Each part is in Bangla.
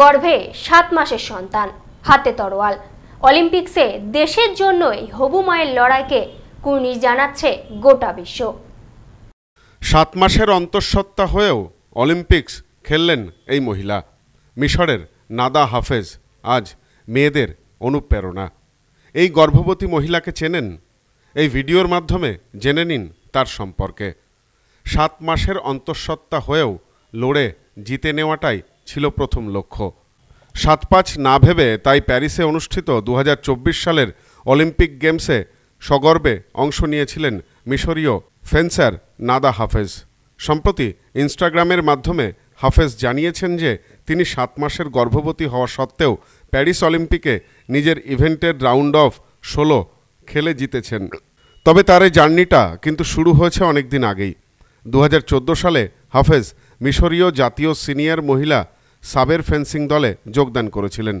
গর্ভে সাত মাসের সন্তান হাতে তরোয়াল অলিম্পিক্সে দেশের জন্যই হবু মায়ের লড়াইকে কুর্নিশ জানাচ্ছে গোটা বিশ্ব সাত মাসের অন্তঃসত্ত্বা হয়েও অলিম্পিক্স খেললেন এই মহিলা মিশরের নাদা হাফেজ আজ মেয়েদের অনুপ্রেরণা এই গর্ভবতী মহিলাকে চেনেন এই ভিডিওর মাধ্যমে জেনে নিন তার সম্পর্কে সাত মাসের অন্তঃসত্ত্বা হয়েও লড়ে জিতে নেওয়াটাই ছিল প্রথম লক্ষ্য সাত পাঁচ না ভেবে তাই প্যারিসে অনুষ্ঠিত দু সালের অলিম্পিক গেমসে সগর্বে অংশ নিয়েছিলেন মিশরীয় ফেন্সার নাদা হাফেজ সম্প্রতি ইনস্টাগ্রামের মাধ্যমে হাফেজ জানিয়েছেন যে তিনি সাত মাসের গর্ভবতী হওয়া সত্ত্বেও প্যারিস অলিম্পিকে নিজের ইভেন্টের রাউন্ড অফ ষোলো খেলে জিতেছেন তবে তার এই জার্নিটা কিন্তু শুরু হয়েছে অনেকদিন আগেই দু সালে হাফেজ মিশরীয় জাতীয় সিনিয়র মহিলা সাবের ফেন্সিং দলে যোগদান করেছিলেন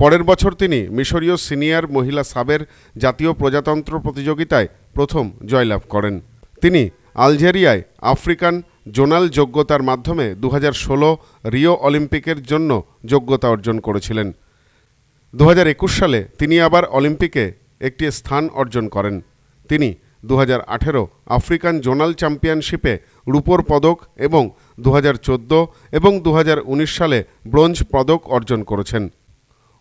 পরের বছর তিনি মিশরীয় সিনিয়র মহিলা সাবের জাতীয় প্রজাতন্ত্র প্রতিযোগিতায় প্রথম জয়লাভ করেন তিনি আলজেরিয়ায় আফ্রিকান জোনাল যোগ্যতার মাধ্যমে দু রিও অলিম্পিকের জন্য যোগ্যতা অর্জন করেছিলেন দু সালে তিনি আবার অলিম্পিকে একটি স্থান অর্জন করেন তিনি দু আফ্রিকান জোনাল চ্যাম্পিয়নশিপে রূপোর পদক এবং দু এবং দু সালে ব্রোঞ্জ পদক অর্জন করেছেন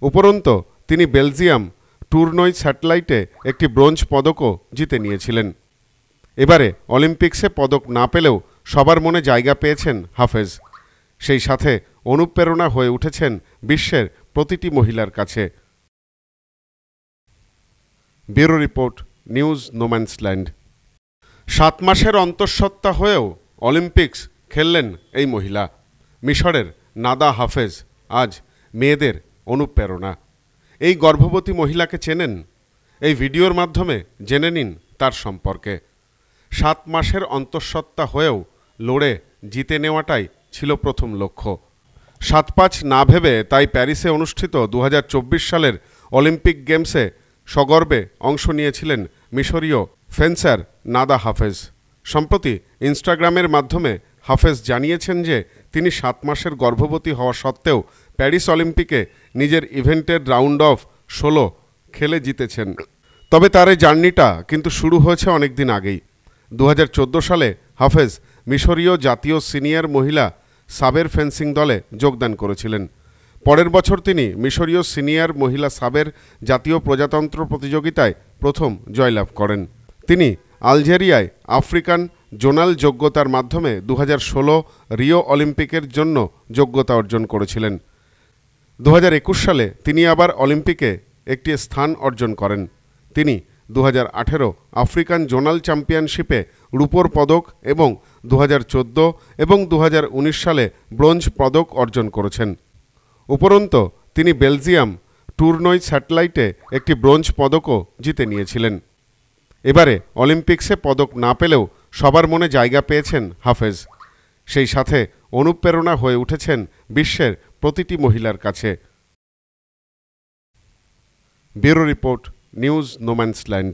উপরন্ত তিনি বেলজিয়াম টুর্নই স্যাটেলাইটে একটি ব্রোঞ্জ পদকও জিতে নিয়েছিলেন এবারে অলিম্পিক্সে পদক না পেলেও সবার মনে জায়গা পেয়েছেন হাফেজ সেই সাথে অনুপ্রেরণা হয়ে উঠেছেন বিশ্বের প্রতিটি মহিলার কাছে ব্যুরো রিপোর্ট নিউজ নোম্যান্সল্যান্ড সাত মাসের অন্তঃসত্ত্বা হয়েও অলিম্পিক্স খেললেন এই মহিলা মিশরের নাদা হাফেজ আজ মেয়েদের অনুপ্রেরণা এই গর্ভবতী মহিলাকে চেনেন এই ভিডিওর মাধ্যমে জেনে নিন তার সম্পর্কে সাত মাসের অন্তঃসত্ত্বা হয়েও লড়ে জিতে নেওয়াটাই ছিল প্রথম লক্ষ্য সাত পাঁচ না ভেবে তাই প্যারিসে অনুষ্ঠিত দু সালের অলিম্পিক গেমসে সগর্বে অংশ নিয়েছিলেন মিশরীয় ফেন্সার নাদা হাফেজ সম্প্রতি ইনস্টাগ্রামের মাধ্যমে হাফেজ জানিয়েছেন যে তিনি সাত মাসের গর্ভবতী হওয়া সত্ত্বেও প্যারিস অলিম্পিকে নিজের ইভেন্টের রাউন্ড অফ ষোলো খেলে জিতেছেন তবে তার এই জার্নিটা কিন্তু শুরু হয়েছে অনেক দিন আগেই দু সালে হাফেজ মিশরীয় জাতীয় সিনিয়র মহিলা সাবের ফেন্সিং দলে যোগদান করেছিলেন পরের বছর তিনি মিশরীয় সিনিয়র মহিলা সাবের জাতীয় প্রজাতন্ত্র প্রতিযোগিতায় প্রথম জয়লাভ করেন তিনি আলজেরিয়ায় আফ্রিকান জোনাল যোগ্যতার মাধ্যমে দু রিও অলিম্পিকের জন্য যোগ্যতা অর্জন করেছিলেন দু সালে তিনি আবার অলিম্পিকে একটি স্থান অর্জন করেন তিনি দু হাজার আফ্রিকান জোনাল চ্যাম্পিয়নশিপে রূপোর পদক এবং দু হাজার এবং দু সালে ব্রোঞ্জ পদক অর্জন করেছেন উপরন্ত তিনি বেলজিয়াম টুর্নই স্যাটেলাইটে একটি ব্রোঞ্জ পদকও জিতে নিয়েছিলেন এবারে অলিম্পিক্সে পদক না পেলেও সবার মনে জায়গা পেয়েছেন হাফেজ সেই সাথে অনুপ্রেরণা হয়ে উঠেছেন বিশ্বের প্রতিটি মহিলার কাছে ব্যুরো রিপোর্ট নিউজ নোম্যান্সল্যান্ড